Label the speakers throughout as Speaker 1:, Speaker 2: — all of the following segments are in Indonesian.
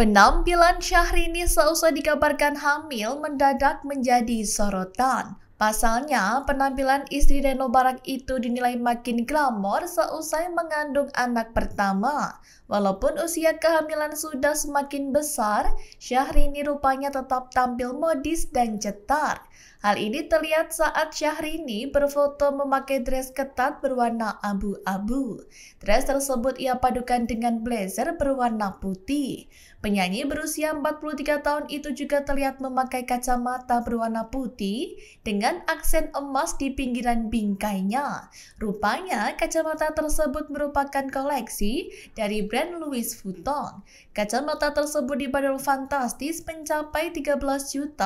Speaker 1: Penampilan Syahrini seusai dikabarkan hamil mendadak menjadi sorotan. Pasalnya, penampilan istri Reno Barak itu dinilai makin glamor seusai mengandung anak pertama. Walaupun usia kehamilan sudah semakin besar, Syahrini rupanya tetap tampil modis dan cetar. Hal ini terlihat saat Syahrini berfoto memakai dress ketat berwarna abu-abu. Dress tersebut ia padukan dengan blazer berwarna putih. Penyanyi berusia 43 tahun itu juga terlihat memakai kacamata berwarna putih dengan dengan aksen emas di pinggiran bingkainya. Rupanya, kacamata tersebut merupakan koleksi dari brand Louis Vuitton. Kacamata tersebut dibanderol fantastis mencapai 13.900.000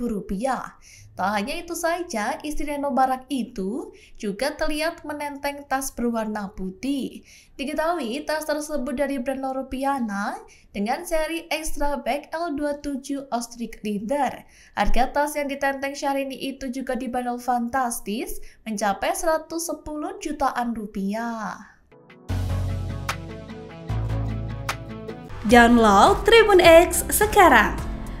Speaker 1: rupiah. Tak hanya itu saja, istri Reno Barak itu juga terlihat menenteng tas berwarna putih. Diketahui tas tersebut dari brand Loro dengan seri Extra Bag L27 Ostrich Leader. Harga tas yang ditenteng Syahrini itu juga dibanderol fantastis mencapai 110 jutaan rupiah.
Speaker 2: Download Tribun X sekarang